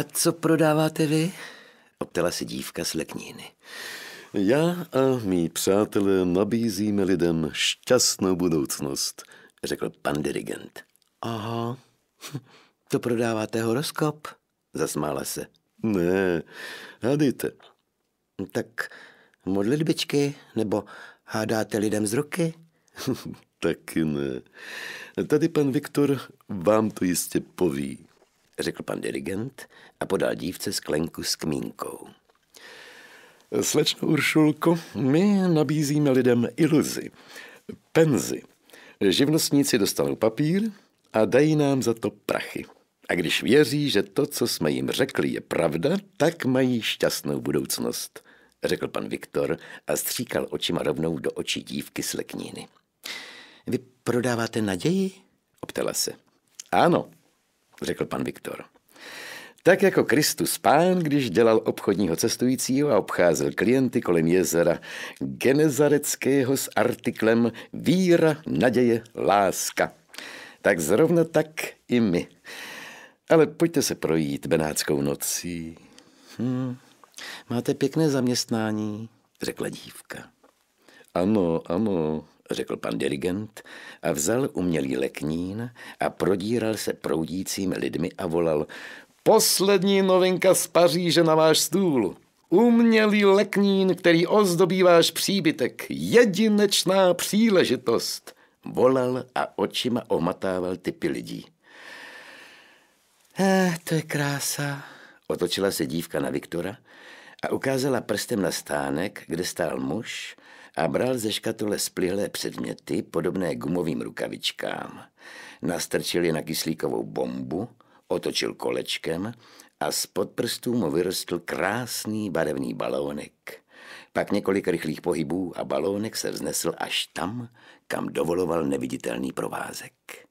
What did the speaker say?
A co prodáváte vy? Optala se dívka z lekníny. Já a mý přátelé nabízíme lidem šťastnou budoucnost, řekl pan dirigent. Aha, to prodáváte horoskop? Zasmála se. Ne, hádejte. Tak modlitbičky nebo hádáte lidem z ruky? Taky ne. Tady pan Viktor vám to jistě poví řekl pan dirigent a podal dívce sklenku s kmínkou. Slečno Uršulko, my nabízíme lidem iluzi, penzi. Živnostníci dostanou papír a dají nám za to prachy. A když věří, že to, co jsme jim řekli, je pravda, tak mají šťastnou budoucnost, řekl pan Viktor a stříkal očima rovnou do očí dívky s lekníny. Vy prodáváte naději? Optala se. Ano, řekl pan Viktor. Tak jako Kristus pán, když dělal obchodního cestujícího a obcházel klienty kolem jezera Genezareckého s artiklem Víra, naděje, láska. Tak zrovna tak i my. Ale pojďte se projít benátskou nocí. Hm, máte pěkné zaměstnání, řekla dívka. Ano, ano, řekl pan dirigent a vzal umělý leknín a prodíral se proudícími lidmi a volal Poslední novinka z Paříže na váš stůl. Umělý leknín, který ozdobí váš příbytek. Jedinečná příležitost. Volal a očima omatával typy lidí. Eh, to je krása. Otočila se dívka na Viktora a ukázala prstem na stánek, kde stál muž, a bral ze škatule splihlé předměty, podobné gumovým rukavičkám. Nastrčil je na kyslíkovou bombu, otočil kolečkem a z prstů mu vyrostl krásný barevný balónek. Pak několik rychlých pohybů a balónek se vznesl až tam, kam dovoloval neviditelný provázek.